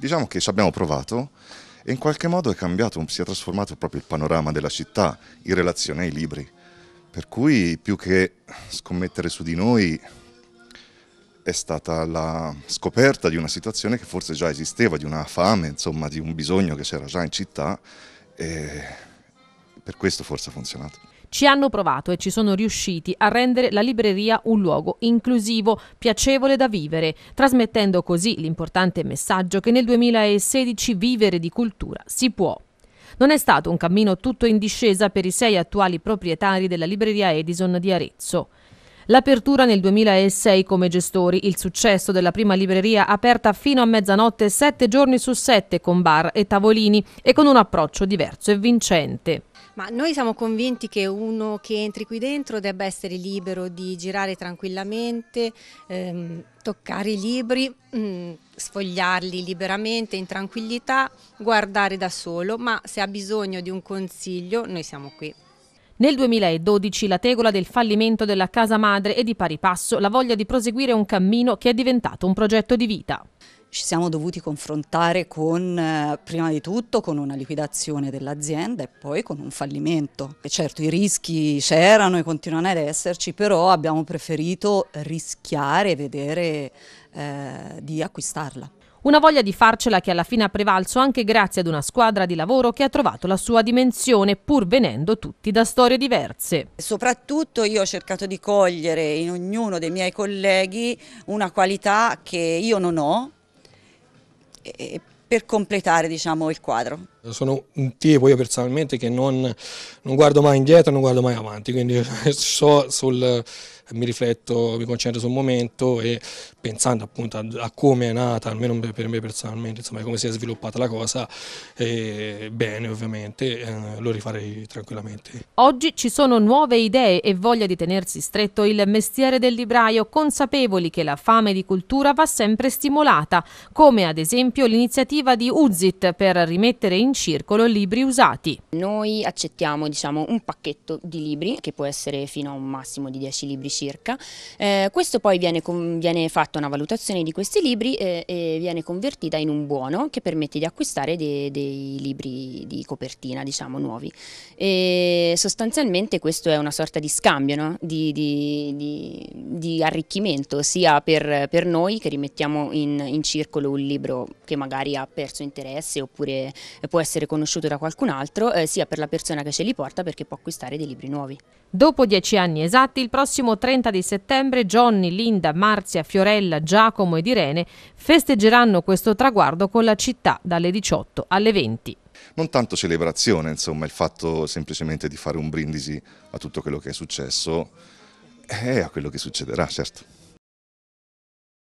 Diciamo che ci abbiamo provato e in qualche modo è cambiato, si è trasformato proprio il panorama della città in relazione ai libri. Per cui più che scommettere su di noi è stata la scoperta di una situazione che forse già esisteva, di una fame, insomma, di un bisogno che c'era già in città e per questo forse ha funzionato. Ci hanno provato e ci sono riusciti a rendere la libreria un luogo inclusivo, piacevole da vivere, trasmettendo così l'importante messaggio che nel 2016 vivere di cultura si può. Non è stato un cammino tutto in discesa per i sei attuali proprietari della libreria Edison di Arezzo. L'apertura nel 2006 come gestori, il successo della prima libreria aperta fino a mezzanotte sette giorni su sette con bar e tavolini e con un approccio diverso e vincente. Ma noi siamo convinti che uno che entri qui dentro debba essere libero di girare tranquillamente, ehm, toccare i libri, mh, mm, sfogliarli liberamente, in tranquillità, guardare da solo, ma se ha bisogno di un consiglio noi siamo qui. Nel 2012 la tegola del fallimento della casa madre e di pari passo la voglia di proseguire un cammino che è diventato un progetto di vita ci siamo dovuti confrontare con, eh, prima di tutto, con una liquidazione dell'azienda e poi con un fallimento. E certo i rischi c'erano e continuano ad esserci, però abbiamo preferito rischiare e vedere eh, di acquistarla. Una voglia di farcela che alla fine ha prevalso anche grazie ad una squadra di lavoro che ha trovato la sua dimensione pur venendo tutti da storie diverse. Soprattutto io ho cercato di cogliere in ognuno dei miei colleghi una qualità che io non ho per completare diciamo, il quadro. Sono un tipo io personalmente che non, non guardo mai indietro, non guardo mai avanti, quindi so sul mi rifletto, mi concentro sul momento e pensando appunto a, a come è nata, almeno per me personalmente, insomma come si è sviluppata la cosa, eh, bene ovviamente, eh, lo rifarei tranquillamente. Oggi ci sono nuove idee e voglia di tenersi stretto il mestiere del libraio, consapevoli che la fame di cultura va sempre stimolata, come ad esempio l'iniziativa di Uzit per rimettere in circolo libri usati. Noi accettiamo diciamo, un pacchetto di libri che può essere fino a un massimo di 10 libri circa. Eh, questo poi viene, viene, fatta una valutazione di questi libri eh, e viene convertita in un buono che permette di acquistare dei, dei libri di copertina, diciamo, nuovi. E sostanzialmente questo è una sorta di scambio, no? di, di, di, di, arricchimento, sia per, per noi che rimettiamo in, in circolo un libro che magari ha perso interesse oppure può essere conosciuto da qualcun altro, eh, sia per la persona che ce li porta perché può acquistare dei libri nuovi. Dopo dieci anni esatti, il prossimo 30 30 di settembre Johnny, Linda, Marzia, Fiorella, Giacomo ed Irene festeggeranno questo traguardo con la città dalle 18 alle 20 non tanto celebrazione, insomma, il fatto semplicemente di fare un brindisi a tutto quello che è successo e eh, a quello che succederà, certo.